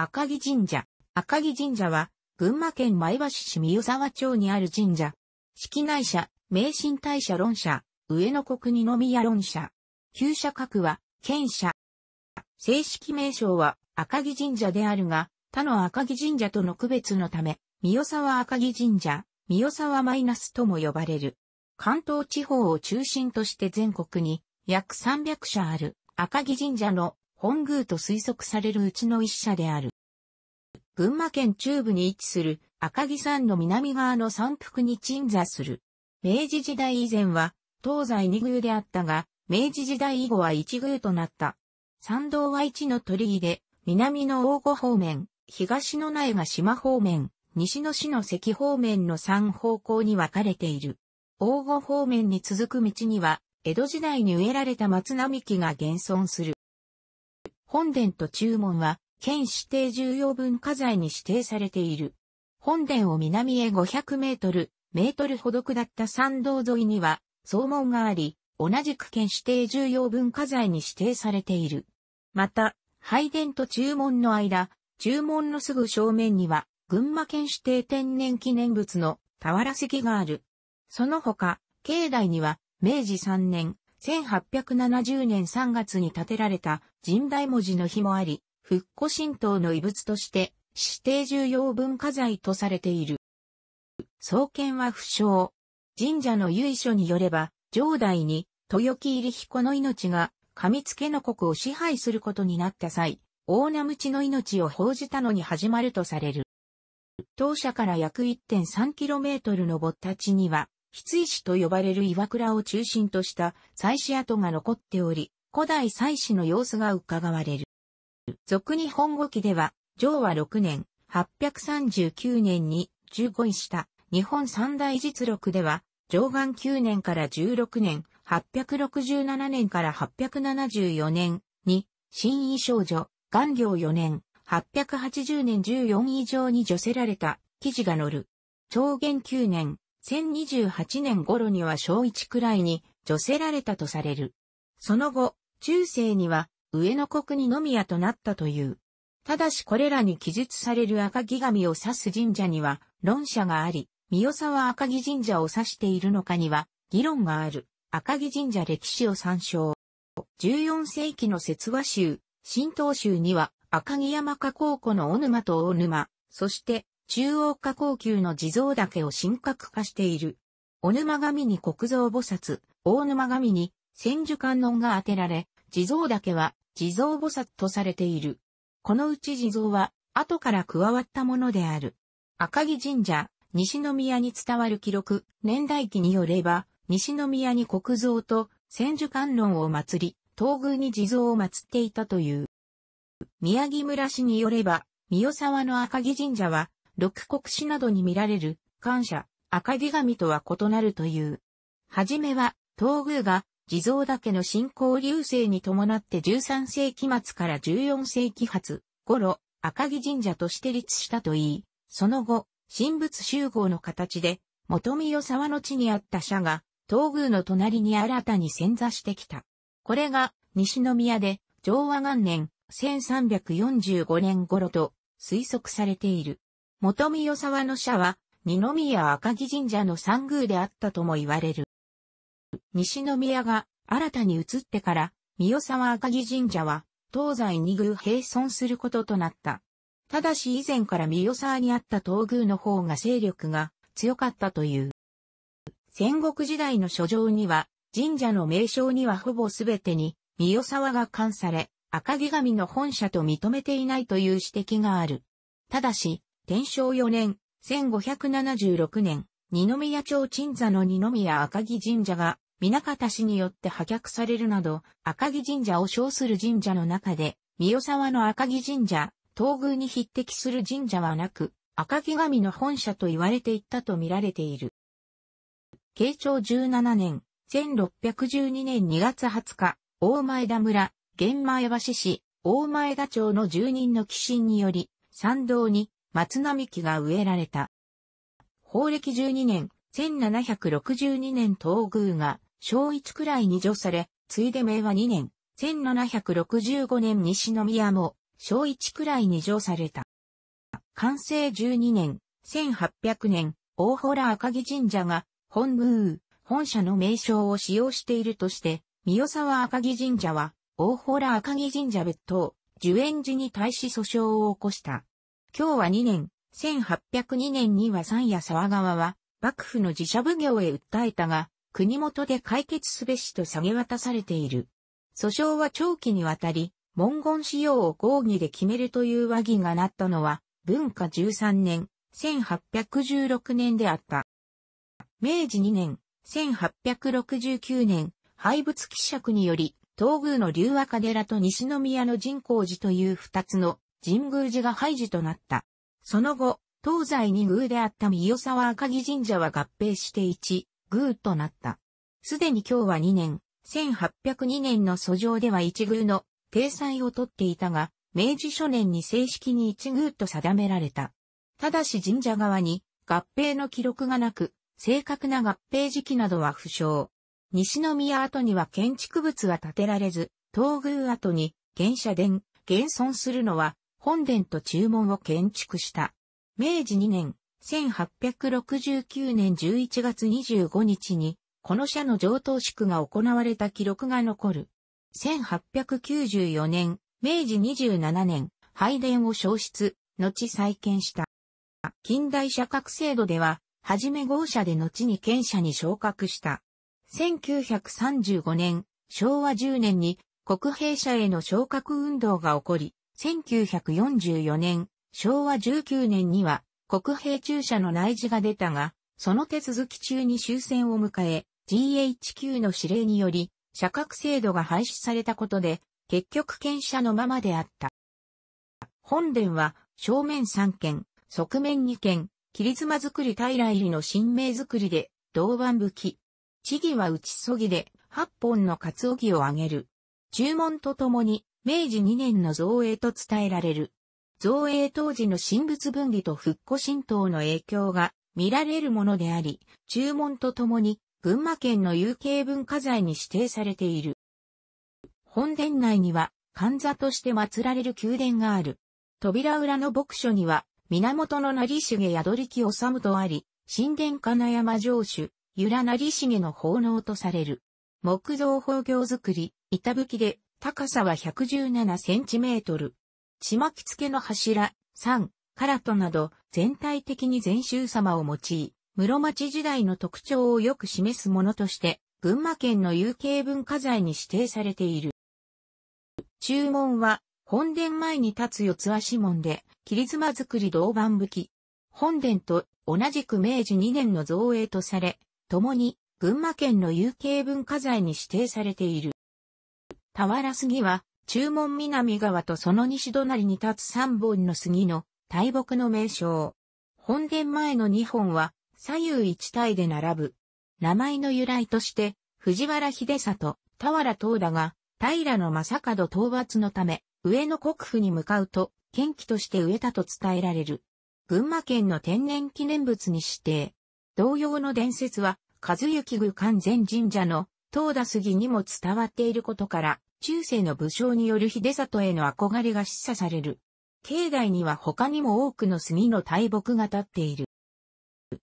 赤城神社。赤城神社は、群馬県前橋市三湯沢町にある神社。式内社、名神大社論社、上野国二宮論社。旧社格は、県社。正式名称は、赤城神社であるが、他の赤城神社との区別のため、三代沢赤城神社、三代沢マイナスとも呼ばれる。関東地方を中心として全国に約300社ある赤城神社の本宮と推測されるうちの一社である。群馬県中部に位置する赤城山の南側の山腹に鎮座する。明治時代以前は東西二宮であったが、明治時代以後は一宮となった。参道は一の鳥居で、南の大御方面、東の苗が島方面、西の市の関方面の3方向に分かれている。大御方面に続く道には、江戸時代に植えられた松並木が現存する。本殿と中門は、県指定重要文化財に指定されている。本殿を南へ500メートル、メートルほど下った山道沿いには、総門があり、同じく県指定重要文化財に指定されている。また、拝殿と中門の間、中門のすぐ正面には、群馬県指定天然記念物の俵石がある。その他、境内には、明治3年、1870年3月に建てられた神代文字の碑もあり、復古神道の遺物として指定重要文化財とされている。創建は不詳。神社の由緒によれば、上代に豊木入彦の命が上付の国を支配することになった際、大名知の命を報じたのに始まるとされる。当社から約 1.3km ぼった地には、筆石と呼ばれる岩倉を中心とした祭祀跡が残っており、古代祭祀の様子が伺われる。俗日本語記では、上和6年、839年に15位した日本三大実録では、上岸9年から16年、867年から874年に、新衣少女、元領4年、880年14以上に除せられた記事が載る。長元9年、1028年頃には小1くらいに除せられたとされる。その後、中世には上野国にみ屋となったという。ただしこれらに記述される赤木神を指す神社には論者があり、三沢赤木神社を指しているのかには議論がある赤木神社歴史を参照。14世紀の説話集、新東集には赤木山下高庫のお沼と大沼、そして中央下高級の地蔵岳を神格化している。小沼神に国蔵菩薩、大沼神に千手観音が当てられ、地蔵岳は地蔵菩薩とされている。このうち地蔵は後から加わったものである。赤城神社、西宮に伝わる記録、年代記によれば、西宮に国蔵と千手観音を祀り、東宮に地蔵を祀っていたという。宮城村市によれば、三代沢の赤城神社は、六国市などに見られる、感謝、赤城神とは異なるという。はじめは、東宮が地蔵岳の信仰流星に伴って13世紀末から14世紀初頃、赤城神社として立地したといい、その後、神仏集合の形で、元宮沢の地にあった社が、東宮の隣に新たに潜座してきた。これが、西宮で、昭和元年、1345年頃と推測されている。元宮沢の社は、二宮赤城神社の三宮であったとも言われる。西宮が新たに移ってから、三代沢赤城神社は、東西二宮並存することとなった。ただし以前から三代沢にあった東宮の方が勢力が強かったという。戦国時代の書状には、神社の名称にはほぼ全てに、三代沢が冠され、赤城神の本社と認めていないという指摘がある。ただし、天正4年、1576年、二宮町鎮座の二宮赤城神社が皆方氏によって破却されるなど、赤城神社を称する神社の中で、三代沢の赤城神社、東宮に匹敵する神社はなく、赤城神の本社と言われていったと見られている。慶長17年、1612年2月20日、大前田村、玄前橋市、大前田町の住人の寄進により、参道に松並木が植えられた。法暦12年、1762年東宮が小一くらいに除され、ついで名は2年、1765年西宮も小一くらいに除された。完成12年、1800年、大洞赤城神社が本宮、本社の名称を使用しているとして、三代沢赤城神社は大洞赤城神社別当、受園寺に対し訴訟を起こした。今日は2年、1802年には三夜沢川は幕府の自社奉行へ訴えたが、国元で解決すべしと下げ渡されている。訴訟は長期にわたり、文言使用を合議で決めるという和議がなったのは、文化13年、1816年であった。明治2年、1869年、廃仏希釈により、東宮の龍和寺と西宮の神光寺という二つの神宮寺が廃寺となった。その後、東西二宮であった三代沢赤城神社は合併して一、ーとなった。すでに今日は2年、1802年の訴状では一宮の定裁をとっていたが、明治初年に正式に一宮と定められた。ただし神社側に合併の記録がなく、正確な合併時期などは不詳。西宮跡には建築物は建てられず、東宮跡に現社殿、現存するのは本殿と注文を建築した。明治2年、1869年11月25日に、この社の上等式が行われた記録が残る。1894年、明治27年、拝殿を消失、後再建した。近代社格制度では、はじめ豪社で後に県社に昇格した。1935年、昭和10年に国兵社への昇格運動が起こり、1944年、昭和19年には国兵中車の内示が出たが、その手続き中に終戦を迎え、GHQ の指令により、社格制度が廃止されたことで、結局検者のままであった。本殿は、正面3軒、側面2軒、切妻作り平入りの新名作りで、銅板武器。地木は打ちそぎで、8本のツオギをあげる。注文とともに、明治2年の造営と伝えられる。造営当時の神仏分離と復古神道の影響が見られるものであり、注文とともに群馬県の有形文化財に指定されている。本殿内には神座として祀られる宮殿がある。扉裏の牧書には、源の成重宿り木治とあり、神殿金山城主、由良成重の奉納とされる。木造宝行作り、板吹きで、高さは117センチメートル。ちまき付けの柱、山、カラなど、全体的に禅宗様を用い、室町時代の特徴をよく示すものとして、群馬県の有形文化財に指定されている。注文は、本殿前に立つ四つ足門で、切妻作り銅板武器。本殿と同じく明治2年の造営とされ、共に群馬県の有形文化財に指定されている。俵杉は中門南側とその西隣に立つ三本の杉の大木の名称。本殿前の2本は左右一体で並ぶ。名前の由来として、藤原秀里、田原東田が、平の正門討伐のため、上野国府に向かうと、剣気として植えたと伝えられる。群馬県の天然記念物に指定。同様の伝説は、和幸具観前神社の東田杉にも伝わっていることから、中世の武将による秀里への憧れが示唆される。境内には他にも多くの杉の大木が立っている。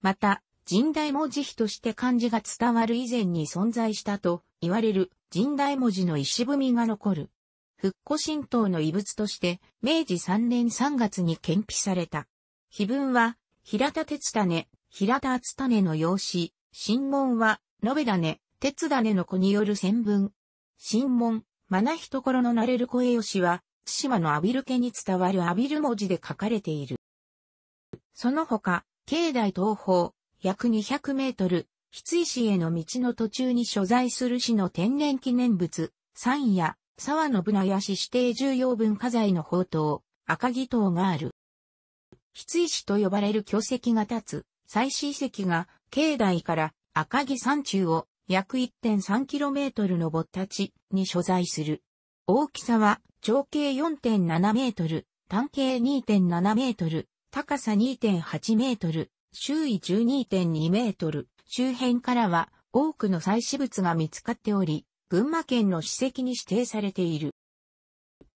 また、神代文字碑として漢字が伝わる以前に存在したと言われる神代文字の石踏みが残る。復古神道の遺物として明治3年3月に検碑された。碑文は平田鉄種、平田厚種の養子、神門は延べ種、鉄種の子による戦文。神門、マナヒところのなれる声よしは、津島の阿比留家に伝わる阿比留文字で書かれている。その他、境内東方、約200メートル、筆石への道の途中に所在する市の天然記念物、山野、沢信長市指定重要文化財の宝刀、赤木塔がある。筆石と呼ばれる巨石が立つ、最新石が、境内から赤木山中を約 1.3km のぼったちに所在する。大きさは長径4.7メートル、単径2.7メートル、高さ2.8メートル、周囲12.2メートル。周辺からは多くの採取物が見つかっており、群馬県の史跡に指定されている。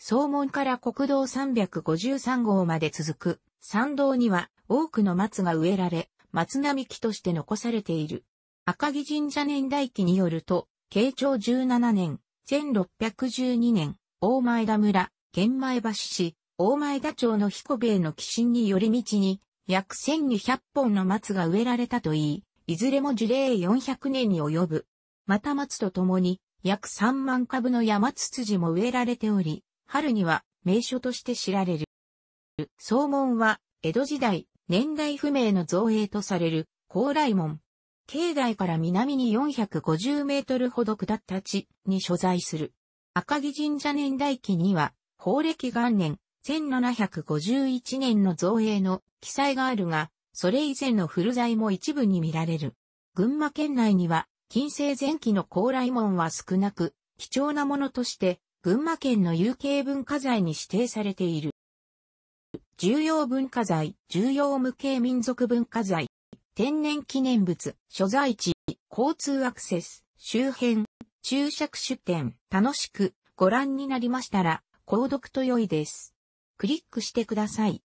総門から国道353号まで続く参道には多くの松が植えられ、松並木として残されている。赤城神社年代記によると、慶長17年、1612年、大前田村、玄前橋市、大前田町の彦兵衛の寄進に寄り道に、約1200本の松が植えられたといい、いずれも樹齢400年に及ぶ。また松とともに、約3万株の山ツツジも植えられており、春には名所として知られる。総門は、江戸時代、年代不明の造営とされる、高麗門、境内から南に450メートルほど下った地に所在する。赤城神社年代記には、法暦元年、1751年の造営の記載があるが、それ以前の古材も一部に見られる。群馬県内には、近世前期の高麗門は少なく、貴重なものとして、群馬県の有形文化財に指定されている。重要文化財、重要無形民族文化財。天然記念物、所在地、交通アクセス、周辺、注釈出店、楽しくご覧になりましたら、購読と良いです。クリックしてください。